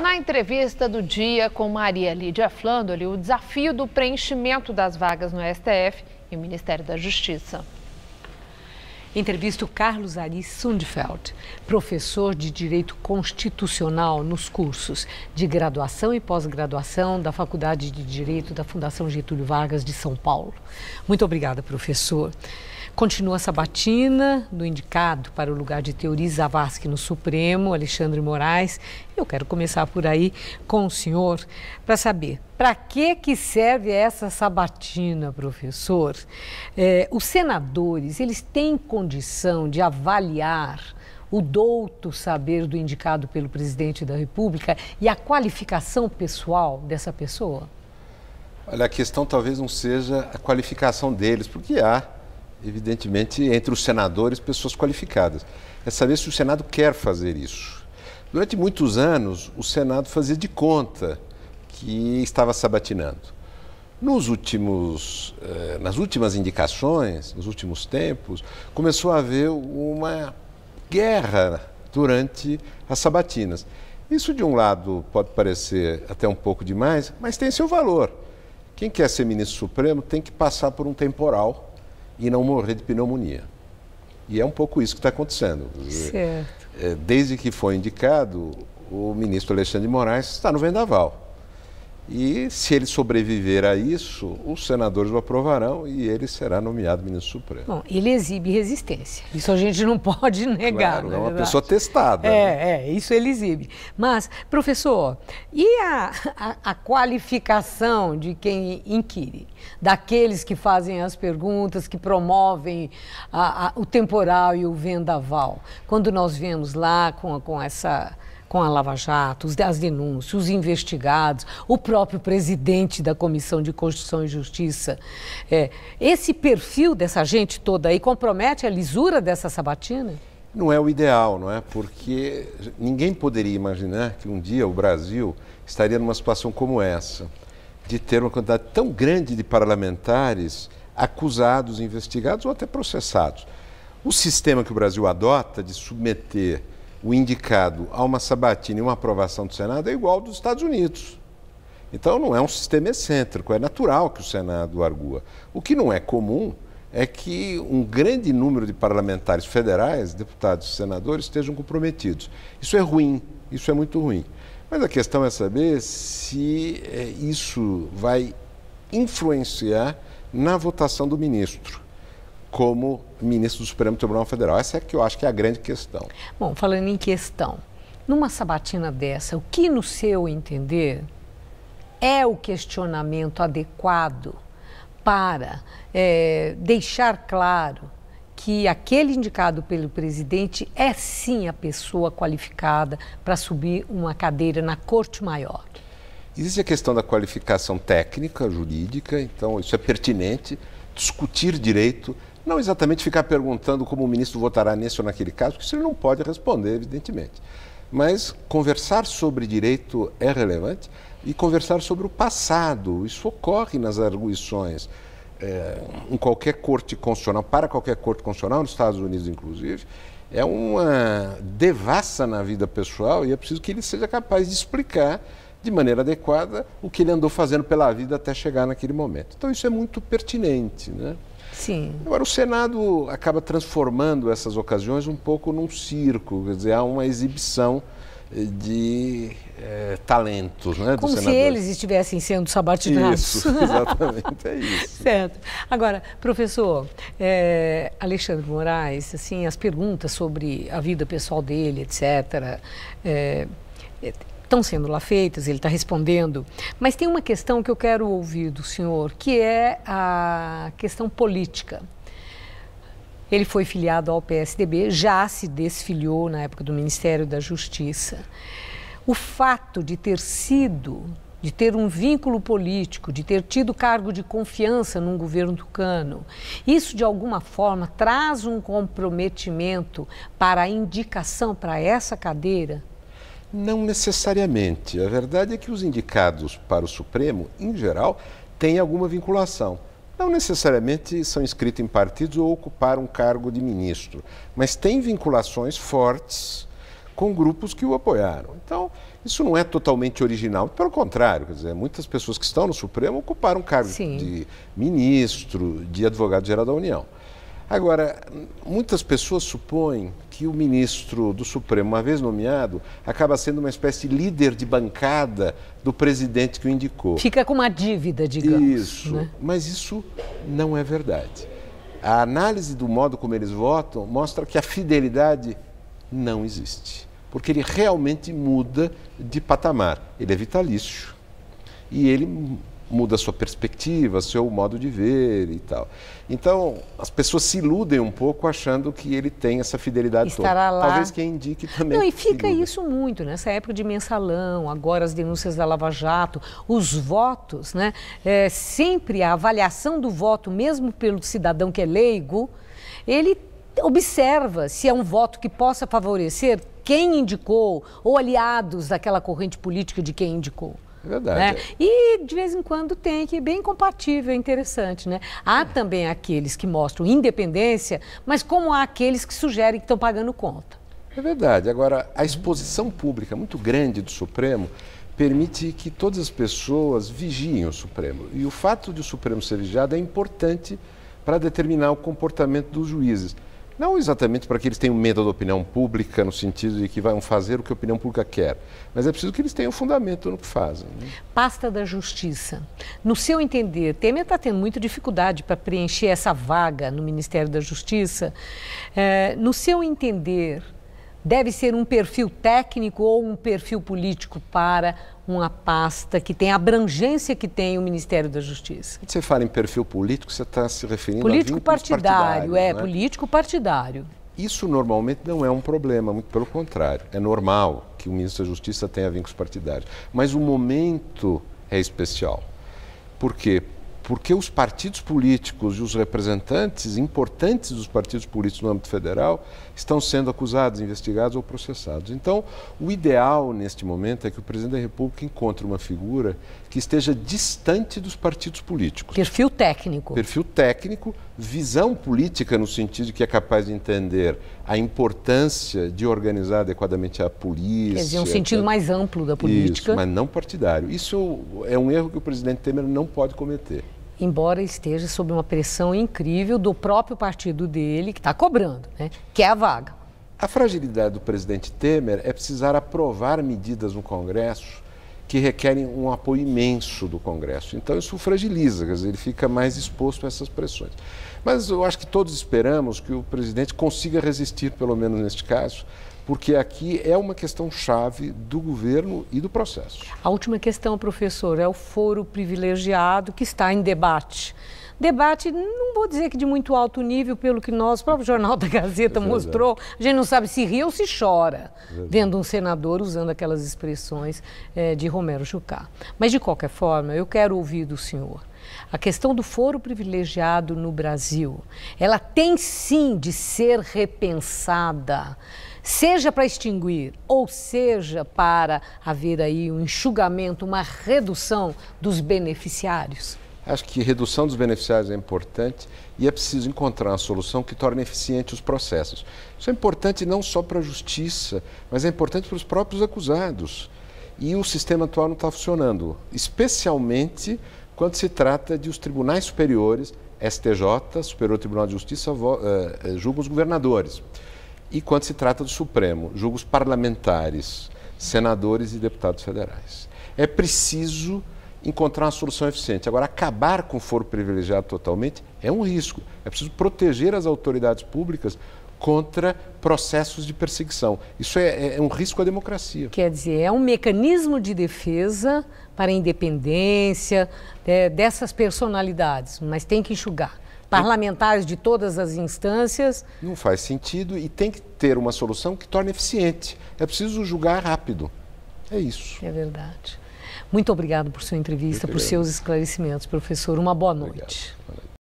Na entrevista do dia com Maria Lídia Flandoli, o desafio do preenchimento das vagas no STF e o Ministério da Justiça. Entrevisto Carlos Ari Sundfeld, professor de Direito Constitucional nos cursos de graduação e pós-graduação da Faculdade de Direito da Fundação Getúlio Vargas de São Paulo. Muito obrigada, professor. Continua a sabatina do indicado para o lugar de Teori Zavascki no Supremo, Alexandre Moraes. Eu quero começar por aí com o senhor para saber para que, que serve essa sabatina, professor. É, os senadores, eles têm condição de avaliar o douto saber do indicado pelo presidente da República e a qualificação pessoal dessa pessoa? Olha, a questão talvez não seja a qualificação deles, porque há evidentemente, entre os senadores, pessoas qualificadas. É saber se o Senado quer fazer isso. Durante muitos anos, o Senado fazia de conta que estava sabatinando. Nos últimos, eh, nas últimas indicações, nos últimos tempos, começou a haver uma guerra durante as sabatinas. Isso, de um lado, pode parecer até um pouco demais, mas tem seu valor. Quem quer ser ministro supremo tem que passar por um temporal e não morrer de pneumonia. E é um pouco isso que está acontecendo. Certo. É, desde que foi indicado, o ministro Alexandre de Moraes está no vendaval. E se ele sobreviver a isso, os senadores o aprovarão e ele será nomeado ministro supremo. Bom, ele exibe resistência. Isso a gente não pode negar. Claro, é, é uma pessoa testada. É, né? é, isso ele exibe. Mas, professor, e a, a, a qualificação de quem inquire? Daqueles que fazem as perguntas, que promovem a, a, o temporal e o vendaval? Quando nós vemos lá com, com essa com a Lava Jato, as denúncias, os investigados, o próprio presidente da Comissão de Constituição e Justiça. É, esse perfil dessa gente toda aí compromete a lisura dessa sabatina? Não é o ideal, não é? Porque ninguém poderia imaginar que um dia o Brasil estaria numa situação como essa, de ter uma quantidade tão grande de parlamentares acusados, investigados ou até processados. O sistema que o Brasil adota de submeter o indicado a uma sabatina e uma aprovação do Senado é igual ao dos Estados Unidos. Então não é um sistema excêntrico, é natural que o Senado argua. O que não é comum é que um grande número de parlamentares federais, deputados e senadores, estejam comprometidos. Isso é ruim, isso é muito ruim. Mas a questão é saber se eh, isso vai influenciar na votação do ministro como ministro do Supremo Tribunal Federal. Essa é que eu acho que é a grande questão. Bom, falando em questão, numa sabatina dessa, o que no seu entender é o questionamento adequado para é, deixar claro que aquele indicado pelo presidente é sim a pessoa qualificada para subir uma cadeira na Corte Maior? Existe a questão da qualificação técnica, jurídica, então isso é pertinente. Discutir direito não exatamente ficar perguntando como o ministro votará nesse ou naquele caso, porque isso ele não pode responder, evidentemente. Mas conversar sobre direito é relevante e conversar sobre o passado. Isso ocorre nas arguições. É, em qualquer corte constitucional, para qualquer corte constitucional, nos Estados Unidos inclusive, é uma devassa na vida pessoal e é preciso que ele seja capaz de explicar de maneira adequada o que ele andou fazendo pela vida até chegar naquele momento. Então isso é muito pertinente. Né? Sim. Agora, o Senado acaba transformando essas ocasiões um pouco num circo, quer dizer, há uma exibição eh, de é, talentos, né? Como se eles estivessem sendo sabatinados. Isso, exatamente, é isso. certo. Agora, professor, é, Alexandre Moraes, assim, as perguntas sobre a vida pessoal dele, etc., é, estão sendo lá feitas, ele está respondendo. Mas tem uma questão que eu quero ouvir do senhor, que é a questão política. Ele foi filiado ao PSDB, já se desfiliou na época do Ministério da Justiça. O fato de ter sido, de ter um vínculo político, de ter tido cargo de confiança num governo tucano, isso de alguma forma traz um comprometimento para a indicação para essa cadeira não necessariamente. A verdade é que os indicados para o Supremo, em geral, têm alguma vinculação. Não necessariamente são inscritos em partidos ou ocuparam um cargo de ministro, mas têm vinculações fortes com grupos que o apoiaram. Então, isso não é totalmente original, pelo contrário, quer dizer, muitas pessoas que estão no Supremo ocuparam cargo de ministro, de advogado-geral da União. Agora, muitas pessoas supõem que o ministro do Supremo, uma vez nomeado, acaba sendo uma espécie de líder de bancada do presidente que o indicou. Fica com uma dívida, digamos. Isso, né? mas isso não é verdade. A análise do modo como eles votam mostra que a fidelidade não existe, porque ele realmente muda de patamar. Ele é vitalício e ele muda a sua perspectiva, seu modo de ver e tal. Então, as pessoas se iludem um pouco achando que ele tem essa fidelidade Estará toda. Lá. Talvez quem indique também. Não, e fica isso muito, nessa né? Essa época de mensalão, agora as denúncias da Lava Jato, os votos, né? É, sempre a avaliação do voto, mesmo pelo cidadão que é leigo, ele observa se é um voto que possa favorecer quem indicou ou aliados daquela corrente política de quem indicou. É verdade. Né? É. E de vez em quando tem, que é bem compatível, é interessante, né? Há também aqueles que mostram independência, mas como há aqueles que sugerem que estão pagando conta. É verdade. Agora, a exposição pública muito grande do Supremo permite que todas as pessoas vigiem o Supremo. E o fato de o Supremo ser vigiado é importante para determinar o comportamento dos juízes. Não exatamente para que eles tenham medo da opinião pública, no sentido de que vão fazer o que a opinião pública quer, mas é preciso que eles tenham fundamento no que fazem. Né? Pasta da Justiça. No seu entender, Temer está tendo muita dificuldade para preencher essa vaga no Ministério da Justiça. É, no seu entender, deve ser um perfil técnico ou um perfil político para uma pasta que tem a abrangência que tem o Ministério da Justiça? Quando você fala em perfil político, você está se referindo político a partidário, é né? político partidário. Isso normalmente não é um problema, muito pelo contrário, é normal que o ministro da Justiça tenha vínculos partidários, mas o momento é especial. Por quê? porque os partidos políticos e os representantes importantes dos partidos políticos no âmbito federal estão sendo acusados, investigados ou processados. Então, o ideal neste momento é que o presidente da República encontre uma figura que esteja distante dos partidos políticos. Perfil técnico. Perfil técnico, visão política no sentido de que é capaz de entender a importância de organizar adequadamente a polícia. Quer dizer, um sentido mais amplo da política. Isso, mas não partidário. Isso é um erro que o presidente Temer não pode cometer embora esteja sob uma pressão incrível do próprio partido dele, que está cobrando, né, que é a vaga. A fragilidade do presidente Temer é precisar aprovar medidas no Congresso que requerem um apoio imenso do Congresso. Então isso fragiliza, quer dizer, ele fica mais exposto a essas pressões. Mas eu acho que todos esperamos que o presidente consiga resistir, pelo menos neste caso, porque aqui é uma questão chave do governo e do processo. A última questão, professor, é o foro privilegiado que está em debate. Debate, não vou dizer que de muito alto nível, pelo que nós, o próprio Jornal da Gazeta é mostrou. A gente não sabe se ri ou se chora, é vendo um senador usando aquelas expressões é, de Romero Jucá. Mas, de qualquer forma, eu quero ouvir do senhor a questão do foro privilegiado no Brasil, ela tem sim de ser repensada, seja para extinguir ou seja para haver aí um enxugamento, uma redução dos beneficiários. Acho que redução dos beneficiários é importante e é preciso encontrar uma solução que torne eficiente os processos. Isso é importante não só para a justiça, mas é importante para os próprios acusados. E o sistema atual não está funcionando, especialmente quando se trata de os tribunais superiores, STJ, Superior Tribunal de Justiça, eh, eh, julga os governadores. E quando se trata do Supremo, julga os parlamentares, senadores e deputados federais. É preciso encontrar uma solução eficiente. Agora, acabar com o foro privilegiado totalmente é um risco. É preciso proteger as autoridades públicas contra processos de perseguição. Isso é, é, é um risco à democracia. Quer dizer, é um mecanismo de defesa para a independência é, dessas personalidades, mas tem que enxugar parlamentares de todas as instâncias. Não faz sentido e tem que ter uma solução que torne eficiente. É preciso julgar rápido. É isso. É verdade. Muito obrigado por sua entrevista, por seus esclarecimentos, professor. Uma boa noite. Obrigado.